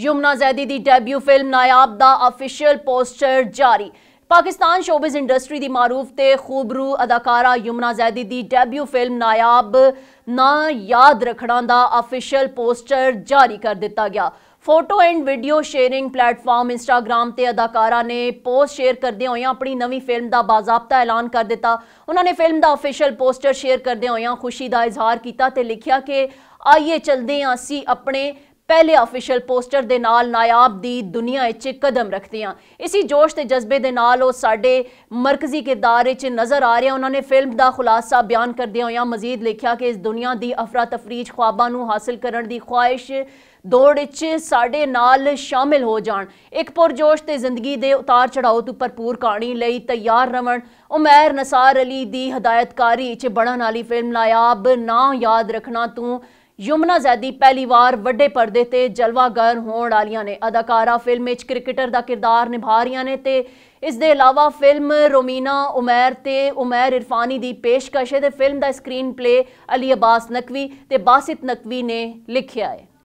यमुना जैदी की debut film नायाब का official poster जारी पाकिस्तान शोबिज इंडस्ट्री की मारूफ से खूबरू अदाकारा यमुना जैदी की डेब्यू फिल्म नायाब ना याद रखना का ऑफिशियल पोस्टर जारी कर दिता गया photo and video sharing platform Instagram से अदाकारा ने पोस्ट शेयर करद हो अपनी नवी फिल्म का बाजाबता ऐलान कर दिता उन्होंने फिल्म का ऑफिशियल पोस्टर शेयर करद हो खुशी का इजहार किया लिखा कि आइए चलते आं असी अपने ਪਹਿਲੇ ਅਫੀਸ਼ੀਅਲ ਪੋਸਟਰ ਦੇ ਨਾਲ ਨਾਇਬ ਦੀ ਦੁਨੀਆ 'ਚ ਕਦਮ ਰੱਖਦਿਆਂ ਇਸੇ ਜੋਸ਼ ਤੇ ਜਜ਼ਬੇ ਦੇ ਨਾਲ ਉਹ ਸਾਡੇ ਮਰਕਜ਼ੀ ਕਿਰਦਾਰ 'ਚ ਨਜ਼ਰ ਆ ਰਹੇ ਉਹਨਾਂ ਨੇ ਫਿਲਮ ਦਾ ਖੁਲਾਸਾ ਬਿਆਨ ਕਰਦਿਆਂ ਹੋਇਆਂ ਮਜ਼ੀਦ ਲਿਖਿਆ ਕਿ ਇਸ ਦੁਨੀਆ ਦੀ ਅਫਰਾ ਤਫਰੀਜ ਖੁਆਬਾਂ ਨੂੰ ਹਾਸਲ ਕਰਨ ਦੀ ਖੁਆਇਸ਼ ਦੌੜ 'ਚ ਸਾਡੇ ਨਾਲ ਸ਼ਾਮਿਲ ਹੋ ਜਾਣ ਇੱਕ ਪੁਰਜੋਸ਼ ਤੇ ਜ਼ਿੰਦਗੀ ਦੇ ਉਤਾਰ ਚੜਾਓ ਤੋਂ ਭਰਪੂਰ ਕਹਾਣੀ ਲਈ ਤਿਆਰ ਰਵਣ ਉਮੈਰ ਨਸਾਰ ਅਲੀ ਦੀ ਹਦਾਇਤਕਾਰੀ 'ਚ ਬਣਨ ਵਾਲੀ ਫਿਲਮ ਨਾਇਬ ਨਾ ਯਾਦ ਰੱਖਣਾ ਤੂੰ ਯਮਨਾ ਜ਼ੈਦੀ ਪਹਿਲੀ ਵਾਰ ਵੱਡੇ ਪਰਦੇ ਤੇ ਜਲਵਾਗਰ ਹੋਣ ਵਾਲੀਆਂ ਨੇ ਅਦਾਕਾਰਾ ਫਿਲਮ ਵਿੱਚ ਕ੍ਰਿਕਟਰ ਦਾ ਕਿਰਦਾਰ ਨਿਭਾ ਰਹੀਆਂ ਨੇ ਤੇ ਇਸ ਦੇ ਇਲਾਵਾ ਫਿਲਮ ਰੋਮੀਨਾ ਉਮੈਰ ਤੇ ਉਮੈਰ ਇਰਫਾਨੀ ਦੀ ਪੇਸ਼ਕਸ਼ ਹੈ ਤੇ ਫਿਲਮ ਦਾ ਸਕਰੀਨ ਪਲੇ ਅਲੀ ਅਬਾਸ ਨਕਵੀ ਤੇ ਬਾਸਿਤ ਨਕਵੀ ਨੇ ਲਿਖਿਆ ਹੈ